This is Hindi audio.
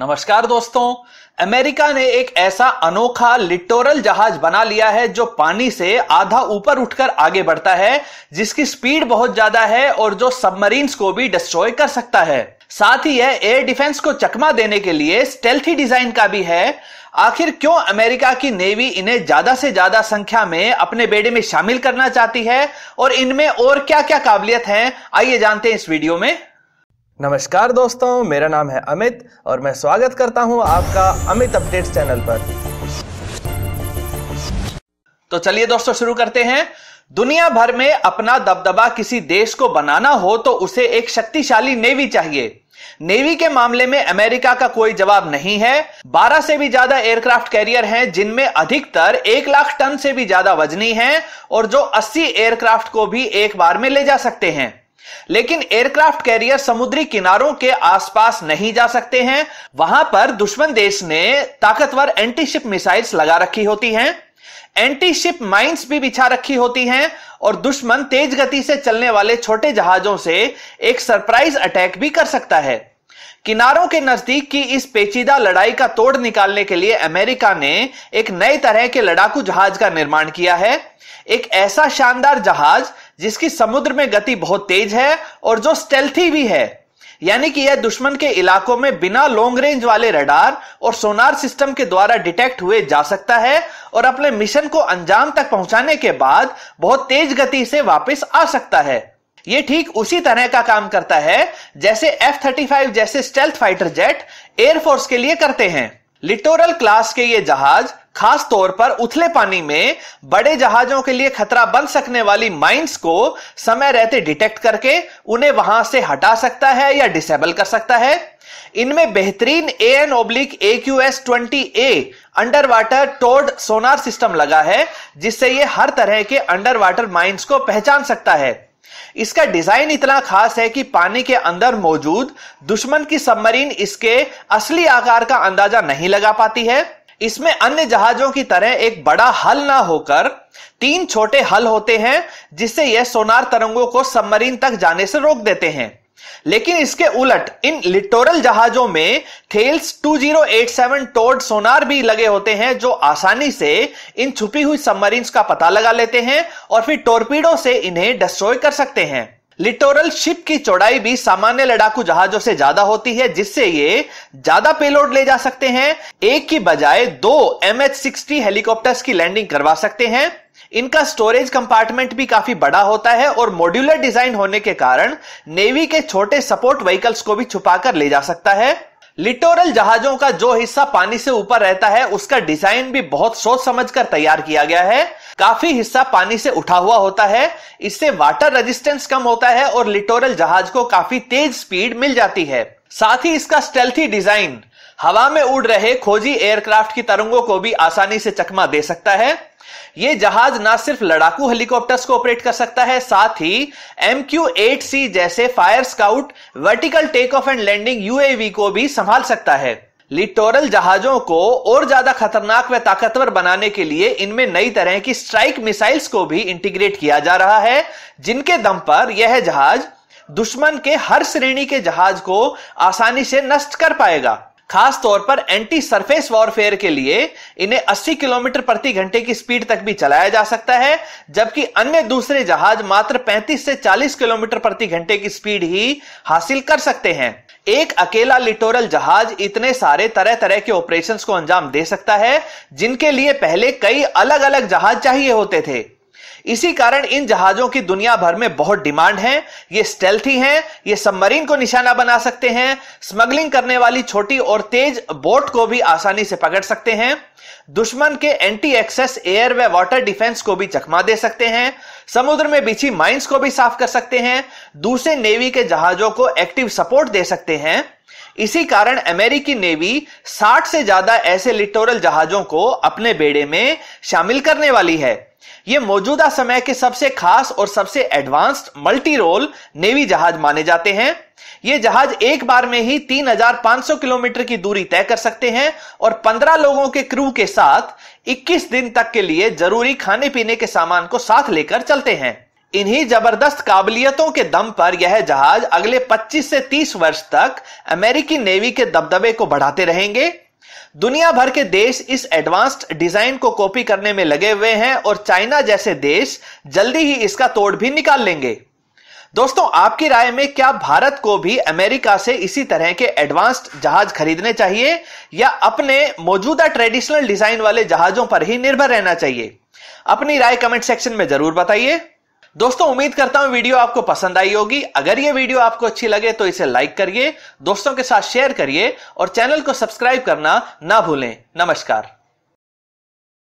नमस्कार दोस्तों अमेरिका ने एक ऐसा अनोखा लिटोरल जहाज बना लिया है जो पानी से आधा ऊपर उठकर आगे बढ़ता है जिसकी स्पीड बहुत ज्यादा है और जो सबमरीन्स को भी डिस्ट्रॉय कर सकता है साथ ही यह एयर डिफेंस को चकमा देने के लिए स्टेल्थी डिजाइन का भी है आखिर क्यों अमेरिका की नेवी इन्हें ज्यादा से ज्यादा संख्या में अपने बेड़े में शामिल करना चाहती है और इनमें और क्या क्या काबिलियत है आइए जानते हैं इस वीडियो में नमस्कार दोस्तों मेरा नाम है अमित और मैं स्वागत करता हूं आपका अमित अपडेट्स चैनल पर तो चलिए दोस्तों शुरू करते हैं दुनिया भर में अपना दबदबा किसी देश को बनाना हो तो उसे एक शक्तिशाली नेवी चाहिए नेवी के मामले में अमेरिका का कोई जवाब नहीं है 12 से भी ज्यादा एयरक्राफ्ट कैरियर हैं जिनमें अधिकतर 1 लाख टन से भी ज्यादा वजनी हैं और जो 80 एयरक्राफ्ट को भी एक बार में ले जा सकते हैं लेकिन एयरक्राफ्ट कैरियर समुद्री किनारों के आसपास नहीं जा सकते हैं वहां पर दुश्मन देश ने ताकतवर एंटीशिप मिसाइल्स लगा रखी होती हैं एंटीशिप माइंस भी बिछा रखी होती हैं और दुश्मन तेज गति से चलने वाले छोटे जहाजों से एक सरप्राइज अटैक भी कर सकता है किनारों के नजदीक की इस पेचीदा लड़ाई का तोड़ निकालने के लिए अमेरिका ने एक नए तरह के लड़ाकू जहाज का निर्माण किया है एक ऐसा शानदार जहाज जिसकी समुद्र में गति बहुत तेज है और जो स्टेल्थी भी है यानी कि यह दुश्मन के इलाकों में बिना लॉन्ग रेंज वाले रडार और सोनार सिस्टम के द्वारा डिटेक्ट हुए जा सकता है और अपने मिशन को अंजाम तक पहुंचाने के बाद बहुत तेज गति से वापस आ सकता है ये ठीक उसी तरह का काम करता है जैसे एफ थर्टी फाइव जैसे स्टेल्थ फाइटर जेट एयरफोर्स के लिए करते हैं लिटोरल क्लास के ये जहाज खास तौर पर उथले पानी में बड़े जहाजों के लिए खतरा बन सकने वाली माइंस को समय रहते डिटेक्ट करके उन्हें वहां से हटा सकता है या डिसेबल कर सकता है इनमें बेहतरीन A N oblique A Q S twenty A under water टोर्ड सोनार सिस्टम लगा है जिससे ये हर तरह के अंडर वाटर माइंस को पहचान सकता है इसका डिजाइन इतना खास है कि पानी के अंदर मौजूद दुश्मन की सबमरीन इसके असली आकार का अंदाजा नहीं लगा पाती है इसमें अन्य जहाजों की तरह एक बड़ा हल ना होकर तीन छोटे हल होते हैं जिससे यह सोनार तरंगों को सबमरीन तक जाने से रोक देते हैं लेकिन इसके उलट इन लिटोरल जहाजों में थेल्स 2087 टोड सोनार भी लगे होते हैं जो आसानी से इन छुपी हुई सबमरीन का पता लगा लेते हैं और फिर टोरपीडो से इन्हें डिस्ट्रॉय कर सकते हैं लिटोरल शिप की चौड़ाई भी सामान्य लड़ाकू जहाजों से ज्यादा होती है जिससे ये ज्यादा पेलोड ले जा सकते हैं एक की बजाय दो एम एच हेलीकॉप्टर्स की लैंडिंग करवा सकते हैं इनका स्टोरेज कंपार्टमेंट भी काफी बड़ा होता है और मॉड्यूलर डिजाइन होने के कारण नेवी के छोटे सपोर्ट व्हीकल्स को भी छुपाकर ले जा सकता है लिटोरल जहाजों का जो हिस्सा पानी से ऊपर रहता है उसका डिजाइन भी बहुत सोच समझ कर तैयार किया गया है काफी हिस्सा पानी से उठा हुआ होता है इससे वाटर रेजिस्टेंस कम होता है और लिटोरल जहाज को काफी तेज स्पीड मिल जाती है साथ ही इसका स्टेल्थी डिजाइन हवा में उड़ रहे खोजी एयरक्राफ्ट की तरंगों को भी आसानी से चकमा दे सकता है ये जहाज न सिर्फ लड़ाकू हेलीकॉप्टर्स को ऑपरेट कर सकता है साथ ही एम क्यू एट सी जैसे fire scout vertical take off and landing UAV को भी संभाल सकता है लिटोरल जहाजों को और ज्यादा खतरनाक व ताकतवर बनाने के लिए इनमें नई तरह की स्ट्राइक मिसाइल्स को भी इंटीग्रेट किया जा रहा है जिनके दम पर यह जहाज दुश्मन के हर श्रेणी के जहाज को आसानी से नष्ट कर पाएगा खास तौर पर एंटी सरफेस वॉरफेयर के लिए इन्हें 80 किलोमीटर प्रति घंटे की स्पीड तक भी चलाया जा सकता है जबकि अन्य दूसरे जहाज मात्र 35 से 40 किलोमीटर प्रति घंटे की स्पीड ही हासिल कर सकते हैं एक अकेला लिटोरल जहाज इतने सारे तरह तरह के ऑपरेशंस को अंजाम दे सकता है जिनके लिए पहले कई अलग अलग जहाज चाहिए होते थे इसी कारण इन जहाजों की दुनिया भर में बहुत डिमांड है ये स्टेल्थी हैं ये सबमरीन को निशाना बना सकते हैं स्मगलिंग करने वाली छोटी और तेज बोट को भी आसानी से पकड़ सकते हैं दुश्मन के एंटी एक्सेस एयर व वाटर डिफेंस को भी चकमा दे सकते हैं समुद्र में बिछी माइंस को भी साफ कर सकते हैं दूसरे नेवी के जहाजों को एक्टिव सपोर्ट दे सकते हैं इसी कारण अमेरिकी नेवी 60 से ज्यादा ऐसे लिटोरल जहाजों को अपने बेड़े में शामिल करने वाली है ये मौजूदा समय के सबसे खास और सबसे एडवांस्ड मल्टी रोल नेवी जहाज माने जाते हैं ये जहाज एक बार में ही 3,500 किलोमीटर की दूरी तय कर सकते हैं और 15 लोगों के क्रू के साथ 21 दिन तक के लिए जरूरी खाने पीने के सामान को साथ लेकर चलते हैं इन्हीं जबरदस्त काबिलियतों के दम पर यह जहाज अगले 25 से 30 वर्ष तक अमेरिकी नेवी के दबदबे को बढ़ाते रहेंगे दुनिया भर के देश इस एडवांस्ड डिजाइन को कॉपी करने में लगे हुए हैं और चाइना जैसे देश जल्दी ही इसका तोड़ भी निकाल लेंगे दोस्तों आपकी राय में क्या भारत को भी अमेरिका से इसी तरह के एडवांस्ड जहाज खरीदने चाहिए या अपने मौजूदा ट्रेडिशनल डिजाइन वाले जहाजों पर ही निर्भर रहना चाहिए अपनी राय कमेंट सेक्शन में जरूर बताइए दोस्तों उम्मीद करता हूं वीडियो आपको पसंद आई होगी अगर ये वीडियो आपको अच्छी लगे तो इसे लाइक करिए दोस्तों के साथ शेयर करिए और चैनल को सब्सक्राइब करना ना भूलें नमस्कार